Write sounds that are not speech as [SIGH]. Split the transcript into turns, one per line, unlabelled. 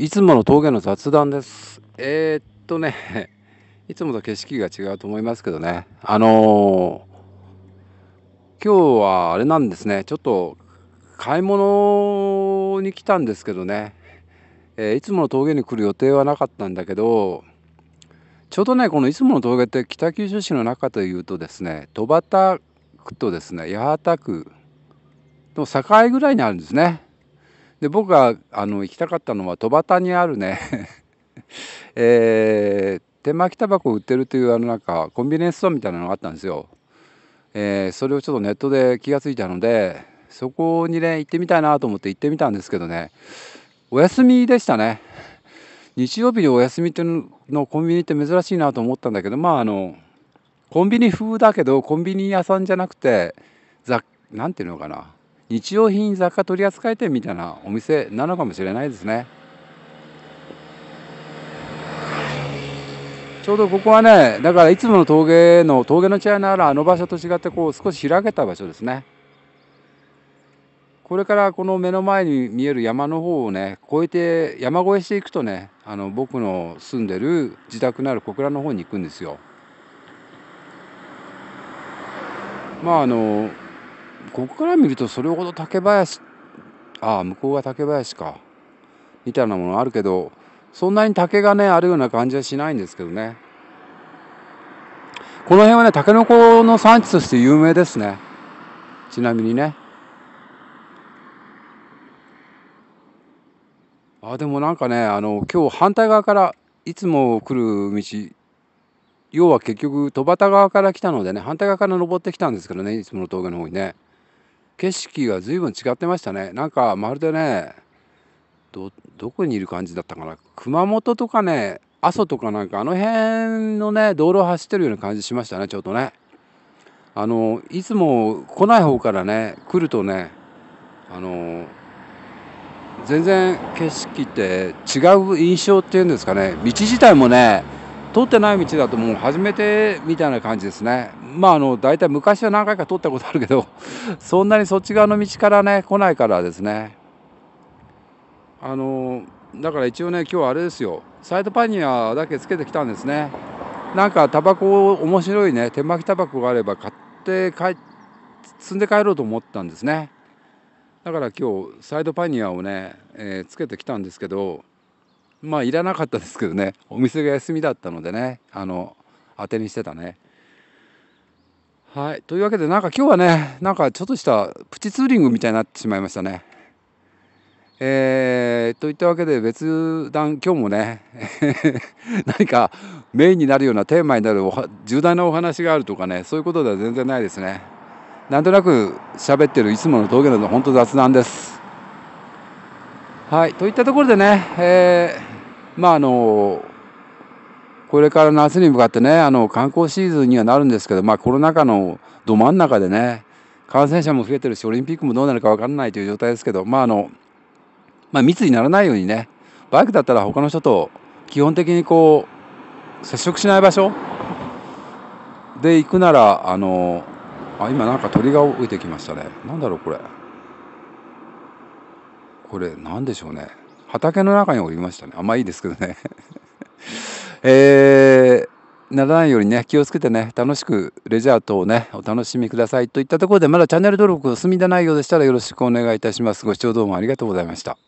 いつもの峠の雑談です。えー、っとね、[LAUGHS] いつもと景色が違うと思いますけどね、あのー、今日はあれなんですね、ちょっと買い物に来たんですけどね、えー、いつもの峠に来る予定はなかったんだけど、ちょうどね、このいつもの峠って北九州市の中というとですね、戸畑区とですね、八幡区の境ぐらいにあるんですね。で僕があの行きたかったのは戸端にあるね [LAUGHS] えー、手巻きタバコ売ってるというあのなんかコンビニエンスストアみたいなのがあったんですよ。えー、それをちょっとネットで気が付いたのでそこにね行ってみたいなと思って行ってみたんですけどねお休みでしたね。日曜日にお休みっていうのコンビニって珍しいなと思ったんだけどまああのコンビニ風だけどコンビニ屋さんじゃなくてざていうのかな日用品雑貨取扱店みたいなお店なのかもしれないですねちょうどここはねだからいつもの峠の峠の茶屋のあるあの場所と違ってこう少し開けた場所ですねこれからこの目の前に見える山の方をね越えて山越えしていくとねあの僕の住んでる自宅のある小倉の方に行くんですよまああのここから見るとそれほど竹林ああ向こうが竹林かみたいなものあるけどそんなに竹がねあるような感じはしないんですけどねこの辺はねタケノコの産地として有名ですねちなみにねあでもなんかねあの今日反対側からいつも来る道要は結局戸端側から来たのでね反対側から登ってきたんですけどねいつもの峠の方にね。景色が随分違ってましたねなんかまるでねどこにいる感じだったかな熊本とかね阿蘇とかなんかあの辺のね道路を走ってるような感じしましたねちょっとねあのいつも来ない方からね来るとねあの全然景色って違う印象っていうんですかね道自体もね通ってない道だともう初めてみたいな感じですねまあ、あの大体昔は何回か通ったことあるけど [LAUGHS] そんなにそっち側の道からね来ないからですねあのだから一応ね今日あれですよサイドパニアだけつけてきたんですねなんかタバコ面白いね手巻きタバコがあれば買って帰積んで帰ろうと思ったんですねだから今日サイドパニアをね、えー、つけてきたんですけどまあいらなかったですけどねお店が休みだったのでねあの当てにしてたねはい、というわけでなんか今日はねなんかちょっとしたプチツーリングみたいになってしまいましたね。えー、といったわけで別段今日もね [LAUGHS] 何かメインになるようなテーマになる重大なお話があるとかねそういうことでは全然ないですね。なんとなく喋ってるいつもの峠の本当雑談です。はいといったところでね、えー、まああのこれから夏に向かってねあの観光シーズンにはなるんですけど、まあ、コロナ禍のど真ん中でね感染者も増えてるしオリンピックもどうなるか分かんないという状態ですけど、まああのまあ、密にならないようにねバイクだったら他の人と基本的にこう接触しない場所で行くならあのあ今なんか鳥が浮いてきましたね何だろうこれこれ何でしょうね畑の中に降りましたねあんまいいですけどねえー、ならないようにね気をつけてね楽しくレジャー等をねお楽しみくださいといったところでまだチャンネル登録を済みだないようでしたらよろしくお願いいたしますご視聴どうもありがとうございました